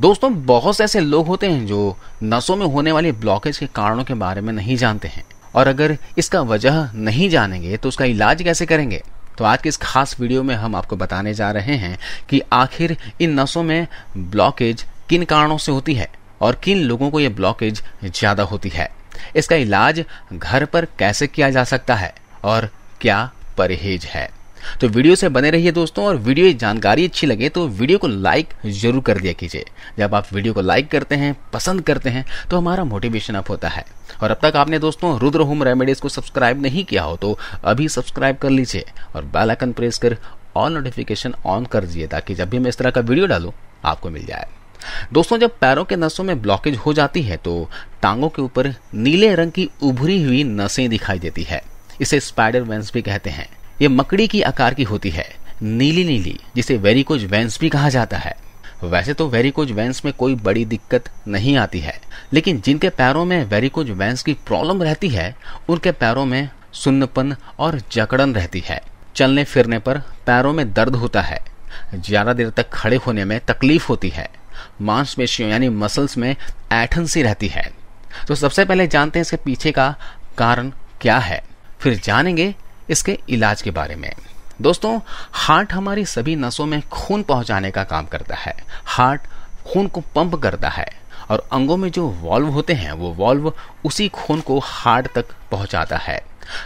दोस्तों बहुत से ऐसे लोग होते हैं जो नसों में होने वाले ब्लॉकेज के कारणों के बारे में नहीं जानते हैं और अगर इसका वजह नहीं जानेंगे तो उसका इलाज कैसे करेंगे तो आज के इस खास वीडियो में हम आपको बताने जा रहे हैं कि आखिर इन नसों में ब्लॉकेज किन कारणों से होती है और किन लोगों को यह ब्लॉकेज ज़्यादा होती है इसका इलाज घर पर कैसे किया जा सकता है और क्या परहेज है तो वीडियो से बने रहिए दोस्तों और वीडियो जानकारी अच्छी लगे तो वीडियो को लाइक जरूर कर दिया कीजिए जब आप वीडियो को लाइक करते हैं पसंद करते हैं तो हमारा मोटिवेशन अप होता है और अब तक आपने दोस्तों रुद्र होम रेमेडीज को सब्सक्राइब नहीं किया हो तो अभी सब्सक्राइब कर लीजिए और बेल आइकन प्रेस कर ऑल नोटिफिकेशन ऑन कर दिए ताकि जब भी मैं इस तरह का वीडियो डालू आपको मिल जाए दोस्तों जब पैरों के नसों में ब्लॉकेज हो जाती है तो टांगों के ऊपर नीले रंग की उभरी हुई नसें दिखाई देती है इसे स्पाइडर वेंस भी कहते हैं ये मकड़ी की आकार की होती है नीली नीली जिसे वेरिकोज वेंस भी कहा जाता है वैसे तो वेरिकोज वेंस में कोई बड़ी दिक्कत नहीं आती है लेकिन जिनके पैरों में वेरिकोज वेंस की प्रॉब्लम रहती है उनके पैरों में सुन्नपन और जकड़न रहती है चलने फिरने पर पैरों में दर्द होता है ज्यादा देर तक खड़े होने में तकलीफ होती है मांसपेशियों यानी मसल्स में ऐठन सी रहती है तो सबसे पहले जानते हैं इसके पीछे का कारण क्या है फिर जानेंगे इसके इलाज के बारे में दोस्तों हार्ट हमारी सभी नसों में खून पहुंचाने का काम करता है हार्ट खून को पंप करता है और अंगों में जो वॉल्व होते हैं वो वॉल्व उसी खून को हार्ट तक पहुंचाता है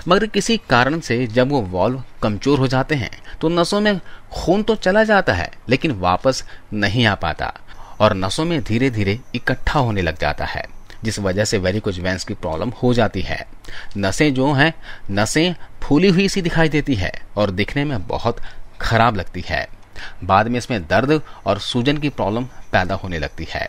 मगर किसी कारण से जब वो वॉल्व कमजोर हो जाते हैं तो नसों में खून तो चला जाता है लेकिन वापस नहीं आ पाता और नसों में धीरे धीरे इकट्ठा होने लग जाता है जिस वजह से वेरिकोज वेंस की प्रॉब्लम हो जाती है नसें जो हैं नसें फूली हुई सी दिखाई देती है और दिखने में बहुत खराब लगती है बाद में इसमें दर्द और सूजन की प्रॉब्लम पैदा होने लगती है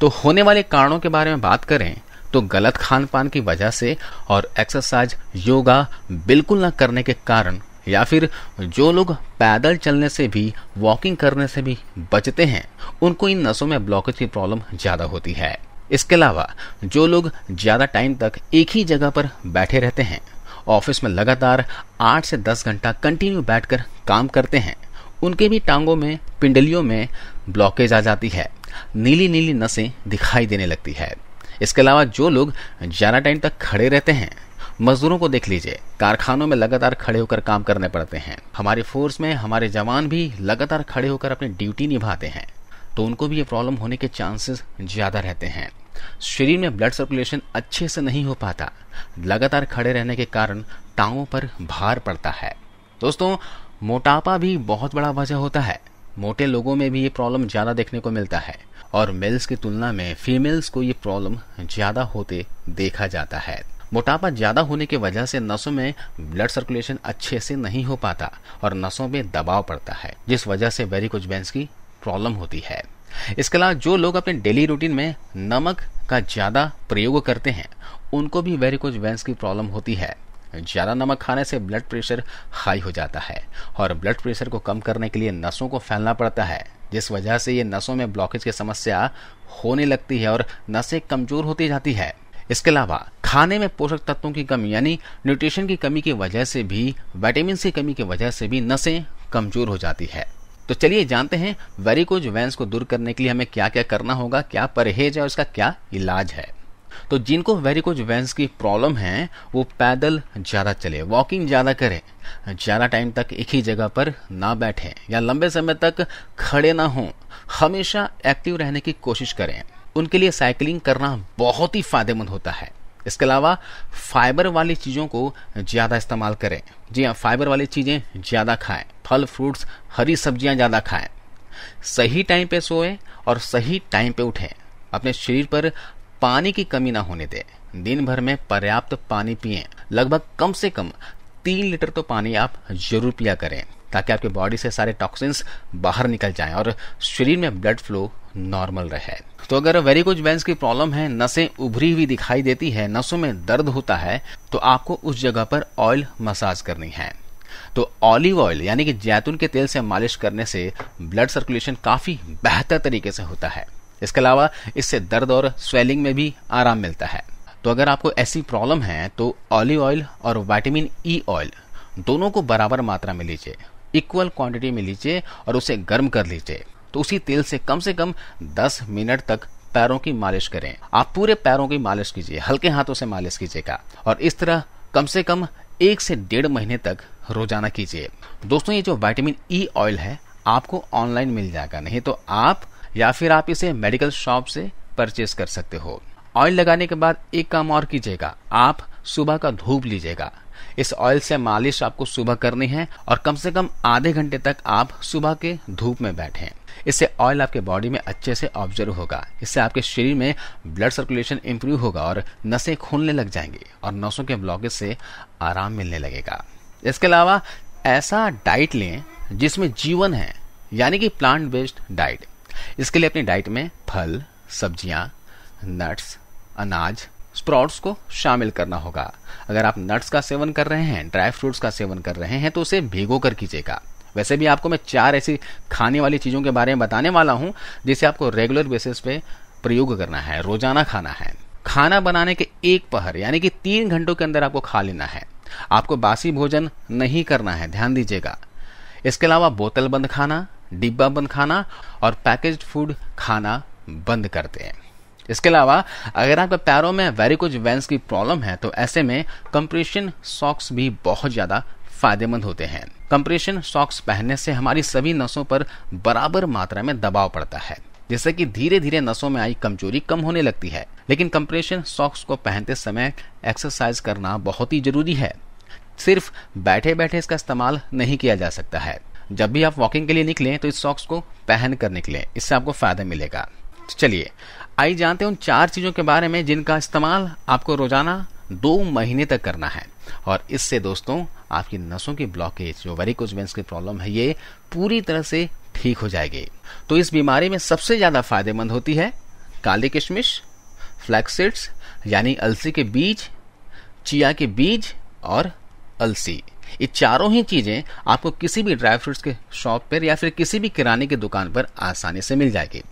तो होने वाले कारणों के बारे में बात करें तो गलत खान पान की वजह से और एक्सरसाइज योगा बिल्कुल न करने के कारण या फिर जो लोग पैदल चलने से भी वॉकिंग करने से भी बचते हैं उनको इन नसों में ब्लॉकेज की प्रॉब्लम ज़्यादा होती है इसके अलावा जो लोग ज़्यादा टाइम तक एक ही जगह पर बैठे रहते हैं ऑफिस में लगातार आठ से दस घंटा कंटिन्यू बैठकर काम करते हैं उनके भी टांगों में पिंडलियों में ब्लॉकेज आ जाती है नीली नीली नसें दिखाई देने लगती है इसके अलावा जो लोग ज़्यादा टाइम तक खड़े रहते हैं मजदूरों को देख लीजिए कारखानों में लगातार खड़े होकर काम करने पड़ते हैं हमारे फोर्स में हमारे जवान भी लगातार खड़े होकर अपनी ड्यूटी निभाते हैं तो उनको भी ये प्रॉब्लम होने के चांसेस ज़्यादा रहते हैं शरीर में ब्लड सर्कुलेशन अच्छे से नहीं हो पाता लगातार खड़े रहने के कारण टांगों पर भार पड़ता है दोस्तों मोटापा भी बहुत बड़ा वजह होता है मोटे लोगों में भी ये प्रॉब्लम ज़्यादा देखने को मिलता है और मेल्स की तुलना में फीमेल्स को ये प्रॉब्लम ज़्यादा होते देखा जाता है मोटापा ज़्यादा होने की वजह से नसों में ब्लड सर्कुलेशन अच्छे से नहीं हो पाता और नसों में दबाव पड़ता है जिस वजह से कुछ बेंस की प्रॉब्लम होती है इसके अलावा जो लोग अपने डेली रूटीन में नमक का ज़्यादा प्रयोग करते हैं उनको भी कुछ वेंस की प्रॉब्लम होती है ज़्यादा नमक खाने से ब्लड प्रेशर हाई हो जाता है और ब्लड प्रेशर को कम करने के लिए नसों को फैलना पड़ता है जिस वजह से ये नसों में ब्लॉकेज की समस्या होने लगती है और नसें कमज़ोर होती जाती है इसके अलावा खाने में पोषक तत्वों की कमी यानी न्यूट्रिशन की कमी की वजह से भी वाइटामिन की कमी की वजह से भी नसें कमज़ोर हो जाती है तो चलिए जानते हैं वेरिकोज वेंस को दूर करने के लिए हमें क्या क्या करना होगा क्या परहेज है उसका क्या इलाज है तो जिनको वेरिकोज वेंस की प्रॉब्लम है वो पैदल ज़्यादा चले वॉकिंग ज़्यादा करें ज़्यादा टाइम तक एक ही जगह पर ना बैठे या लंबे समय तक खड़े ना हों हमेशा एक्टिव रहने की कोशिश करें उनके लिए साइकिलिंग करना बहुत ही फायदेमंद होता है इसके अलावा फाइबर वाली चीज़ों को ज़्यादा इस्तेमाल करें जी हाँ फाइबर वाली चीज़ें ज़्यादा खाएं फल फ्रूट्स हरी सब्जियां ज़्यादा खाएं सही टाइम पे सोए और सही टाइम पे उठें अपने शरीर पर पानी की कमी ना होने दें दिन भर में पर्याप्त पानी पिए लगभग कम से कम तीन लीटर तो पानी आप जरूर पिया करें ताकि आपके बॉडी से सारे टॉक्सिन्स बाहर निकल जाएं और शरीर में ब्लड फ्लो नॉर्मल रहे तो अगर वेरिकोज वेंस की प्रॉब्लम है नसें उभरी हुई दिखाई देती है नसों में दर्द होता है तो आपको उस जगह पर ऑयल मसाज करनी है तो ऑलिव ऑयल यानी कि जैतून के तेल से मालिश करने से ब्लड सर्कुलेशन काफी बेहतर तरीके से होता है इसके अलावा इससे दर्द और स्वेलिंग में भी आराम मिलता है तो अगर आपको ऐसी प्रॉब्लम है तो ऑलिव ऑयल और वाइटामिन ई ऑयल दोनों को बराबर मात्रा में लीजिए इक्वल क्वांटिटी में लीजिए और उसे गर्म कर लीजिए तो उसी तेल से कम से कम 10 मिनट तक पैरों की मालिश करें आप पूरे पैरों की मालिश कीजिए हल्के हाथों से मालिश कीजिएगा और इस तरह कम से कम एक से डेढ़ महीने तक रोजाना कीजिए दोस्तों ये जो वाइटामिन ई e ऑयल है आपको ऑनलाइन मिल जाएगा नहीं तो आप या फिर आप इसे मेडिकल शॉप से परचेज कर सकते हो ऑयल लगाने के बाद एक काम और कीजिएगा आप सुबह का धूप लीजिएगा इस ऑयल से मालिश आपको सुबह करनी है और कम से कम आधे घंटे तक आप सुबह के धूप में बैठें इससे ऑयल आपके बॉडी में अच्छे से ऑब्जर्व होगा इससे आपके शरीर में ब्लड सर्कुलेशन इंप्रूव होगा और नसें खुलने लग जाएंगी और नसों के ब्लॉकेज से आराम मिलने लगेगा इसके अलावा ऐसा डाइट लें जिसमें जीवन है यानी कि प्लांट बेस्ड डाइट इसके लिए अपनी डाइट में फल सब्जियां नट्स अनाज स्प्राउट्स को शामिल करना होगा अगर आप नट्स का सेवन कर रहे हैं ड्राई फ्रूट्स का सेवन कर रहे हैं तो उसे भिगो कर कीजिएगा वैसे भी आपको मैं चार ऐसी खाने वाली चीज़ों के बारे में बताने वाला हूँ जिसे आपको रेगुलर बेसिस पे प्रयोग करना है रोजाना खाना है खाना बनाने के एक पहर यानी कि तीन घंटों के अंदर आपको खा लेना है आपको बासी भोजन नहीं करना है ध्यान दीजिएगा इसके अलावा बोतल बंद खाना डिब्बा बंद खाना और पैकेज फूड खाना बंद करते हैं इसके अलावा अगर आपके पैरों में कुछ वेंस की प्रॉब्लम है तो ऐसे में कंप्रेशन सॉक्स भी बहुत ज़्यादा फायदेमंद होते हैं कंप्रेशन सॉक्स पहनने से हमारी सभी नसों पर बराबर मात्रा में दबाव पड़ता है जिससे कि धीरे धीरे नसों में आई कमजोरी कम होने लगती है लेकिन कंप्रेशन सॉक्स को पहनते समय एक्सरसाइज करना बहुत ही जरूरी है सिर्फ बैठे बैठे इसका इस्तेमाल नहीं किया जा सकता है जब भी आप वॉकिंग के लिए निकलें तो इस सॉक्स को पहन कर निकलें इससे आपको फायदा मिलेगा तो चलिए आई जानते हैं उन चार चीज़ों के बारे में जिनका इस्तेमाल आपको रोजाना दो महीने तक करना है और इससे दोस्तों आपकी नसों की ब्लॉकेज जो वेरिकोज वेंस की प्रॉब्लम है ये पूरी तरह से ठीक हो जाएगी तो इस बीमारी में सबसे ज्यादा फायदेमंद होती है काली किशमिश फ्लैक्सिड्स यानी अलसी के बीज चिया के बीज और अलसी ये चारों ही चीज़ें आपको किसी भी ड्राई फ्रूट्स के शॉप पर या फिर किसी भी किराने की दुकान पर आसानी से मिल जाएगी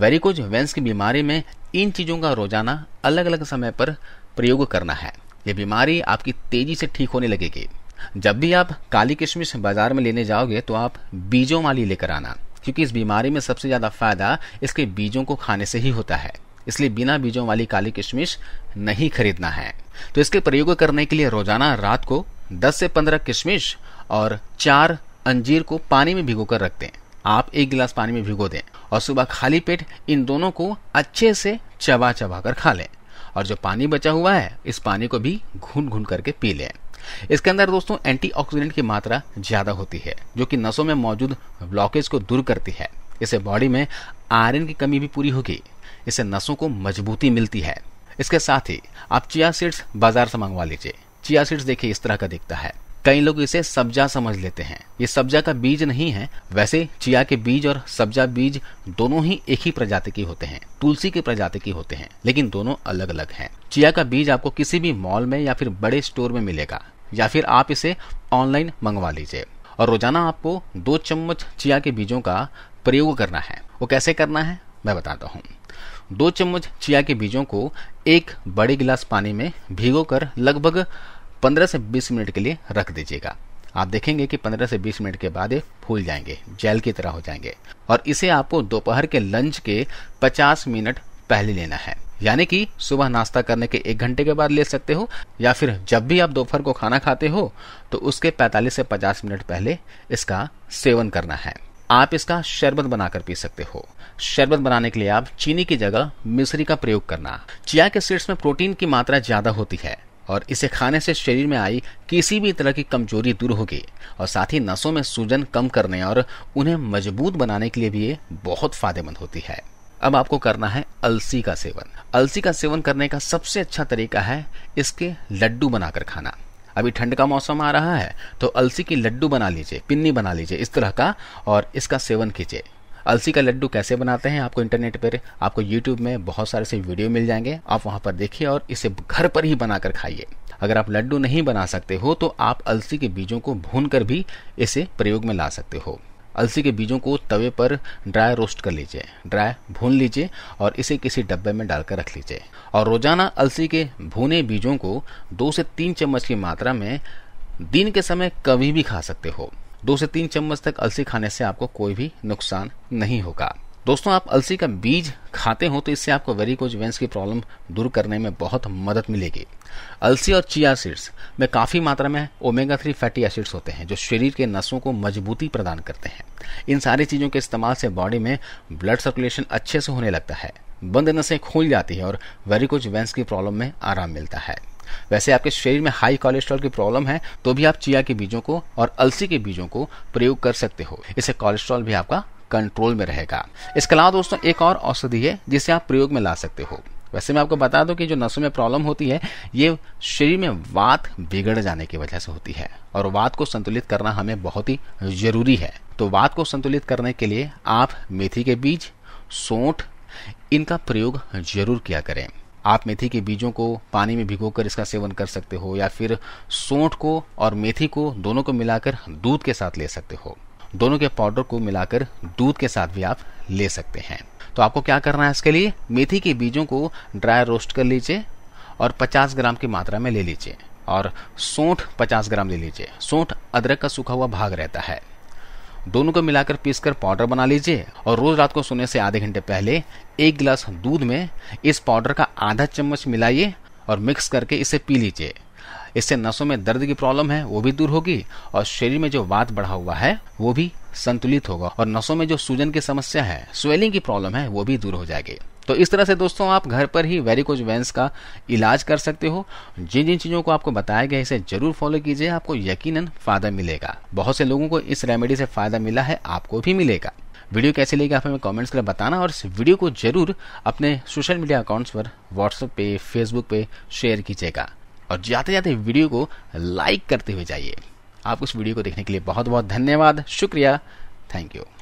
वेरिकोज वेंस की बीमारी में इन चीज़ों का रोजाना अलग अलग समय पर प्रयोग करना है यह बीमारी आपकी तेजी से ठीक होने लगेगी जब भी आप काली किशमिश बाजार में लेने जाओगे तो आप बीजों वाली लेकर आना क्योंकि इस बीमारी में सबसे ज्यादा फायदा इसके बीजों को खाने से ही होता है इसलिए बिना बीजों वाली काली किशमिश नहीं खरीदना है तो इसके प्रयोग करने के लिए रोजाना रात को 10 से 15 किशमिश और चार अंजीर को पानी में कर रख दें आप एक गिलास पानी में भिगो दें और सुबह खाली पेट इन दोनों को अच्छे से चबा चबा कर खा लें और जो पानी बचा हुआ है इस पानी को भी घून घून करके पी लें इसके अंदर दोस्तों एंटीऑक्सीडेंट की मात्रा ज्यादा होती है जो कि नसों में मौजूद ब्लॉकेज को दूर करती है इससे बॉडी में आयरन की कमी भी पूरी होगी इससे नसों को मजबूती मिलती है इसके साथ ही आप चिया सीड्स बाजार से मंगवा लीजिए चिया सीड्स देखिए इस तरह का दिखता है कई लोग इसे सब्जा समझ लेते हैं ये सब्जा का बीज नहीं है वैसे चिया के बीज और सब्जा बीज दोनों ही एक ही प्रजाति के होते हैं तुलसी के प्रजाति के होते हैं लेकिन दोनों अलग अलग हैं चिया का बीज आपको किसी भी मॉल में या फिर बड़े स्टोर में मिलेगा या फिर आप इसे ऑनलाइन मंगवा लीजिए और रोजाना आपको दो चम्मच चिया के बीजों का प्रयोग करना है वो कैसे करना है मैं बताता हूँ दो चम्मच चिया के बीजों को एक बड़े गिलास पानी में भिगो लगभग 15 से 20 मिनट के लिए रख दीजिएगा आप देखेंगे कि 15 से 20 मिनट के बाद ये फूल जाएंगे जेल की तरह हो जाएंगे और इसे आपको दोपहर के लंच के 50 मिनट पहले लेना है यानी कि सुबह नाश्ता करने के एक घंटे के बाद ले सकते हो या फिर जब भी आप दोपहर को खाना खाते हो तो उसके 45 से 50 मिनट पहले इसका सेवन करना है आप इसका शरबत बनाकर पी सकते हो शरबत बनाने के लिए आप चीनी की जगह मिश्री का प्रयोग करना चिया के सीड्स में प्रोटीन की मात्रा ज्यादा होती है और इसे खाने से शरीर में आई किसी भी तरह की कमजोरी दूर होगी और साथ ही नसों में सूजन कम करने और उन्हें मजबूत बनाने के लिए भी ये बहुत फायदेमंद होती है अब आपको करना है अलसी का सेवन अलसी का सेवन करने का सबसे अच्छा तरीका है इसके लड्डू बनाकर खाना अभी ठंड का मौसम आ रहा है तो अलसी की लड्डू बना लीजिए पिन्नी बना लीजिए इस तरह का और इसका सेवन कीजिए अलसी का लड्डू कैसे बनाते हैं आपको इंटरनेट पर आपको यूट्यूब में बहुत सारे से वीडियो मिल जाएंगे आप वहां पर देखिए और इसे घर पर ही बनाकर खाइए अगर आप लड्डू नहीं बना सकते हो तो आप अलसी के बीजों को भून कर भी इसे प्रयोग में ला सकते हो अलसी के बीजों को तवे पर ड्राई रोस्ट कर लीजिए ड्राई भून लीजिए और इसे किसी डब्बे में डालकर रख लीजिए और रोजाना अलसी के भुने बीजों को दो से तीन चम्मच की मात्रा में दिन के समय कभी भी खा सकते हो दो से तीन चम्मच तक अलसी खाने से आपको कोई भी नुकसान नहीं होगा दोस्तों आप अलसी का बीज खाते हो तो इससे आपको वेरिकोज वेंस की प्रॉब्लम दूर करने में बहुत मदद मिलेगी अलसी और चिया सीड्स में काफ़ी मात्रा में ओमेगा थ्री फैटी एसिड्स होते हैं जो शरीर के नसों को मजबूती प्रदान करते हैं इन सारी चीज़ों के इस्तेमाल से बॉडी में ब्लड सर्कुलेशन अच्छे से होने लगता है बंद नसें खुल जाती है और वेरिकोज वेंस की प्रॉब्लम में आराम मिलता है वैसे आपके शरीर में हाई कोलेस्ट्रॉल की प्रॉब्लम है तो भी आप चिया के बीजों को और अलसी के बीजों को प्रयोग कर सकते हो इससे कोलेस्ट्रॉल भी आपका कंट्रोल में रहेगा इसके अलावा दोस्तों एक और औषधि है जिसे आप प्रयोग में ला सकते हो वैसे मैं आपको बता दूं कि जो नसों में प्रॉब्लम होती है ये शरीर में वात बिगड़ जाने की वजह से होती है और वात को संतुलित करना हमें बहुत ही जरूरी है तो वात को संतुलित करने के लिए आप मेथी के बीज सोंठ इनका प्रयोग जरूर किया करें आप मेथी के बीजों को पानी में भिगोकर इसका सेवन कर सकते हो या फिर सोंठ को और मेथी को दोनों को मिलाकर दूध के साथ ले सकते हो दोनों के पाउडर को मिलाकर दूध के साथ भी आप ले सकते हैं तो आपको क्या करना है इसके लिए मेथी के बीजों को ड्राई रोस्ट कर लीजिए और 50 ग्राम की मात्रा में ले लीजिए और सोंठ 50 ग्राम ले लीजिए सोंठ अदरक का सूखा हुआ भाग रहता है दोनों को मिलाकर पीसकर पाउडर बना लीजिए और रोज रात को सोने से आधे घंटे पहले एक गिलास दूध में इस पाउडर का आधा चम्मच मिलाइए और मिक्स करके इसे पी लीजिए इससे नसों में दर्द की प्रॉब्लम है वो भी दूर होगी और शरीर में जो वात बढ़ा हुआ है वो भी संतुलित होगा और नसों में जो सूजन की समस्या है स्वेलिंग की प्रॉब्लम है वो भी दूर हो जाएगी तो इस तरह से दोस्तों आप घर पर ही वेरिकोज वेंस का इलाज कर सकते हो जिन जिन चीज़ों को आपको बताया गया इसे जरूर फॉलो कीजिए आपको यकीनन फ़ायदा मिलेगा बहुत से लोगों को इस रेमेडी से फ़ायदा मिला है आपको भी मिलेगा वीडियो कैसे लेगी आप हमें कमेंट्स कर बताना और इस वीडियो को जरूर अपने सोशल मीडिया अकाउंट्स पर व्हाट्सएप पे फेसबुक पे शेयर कीजिएगा और जाते जाते वीडियो को लाइक करते हुए जाइए आप इस वीडियो को देखने के लिए बहुत बहुत धन्यवाद शुक्रिया थैंक यू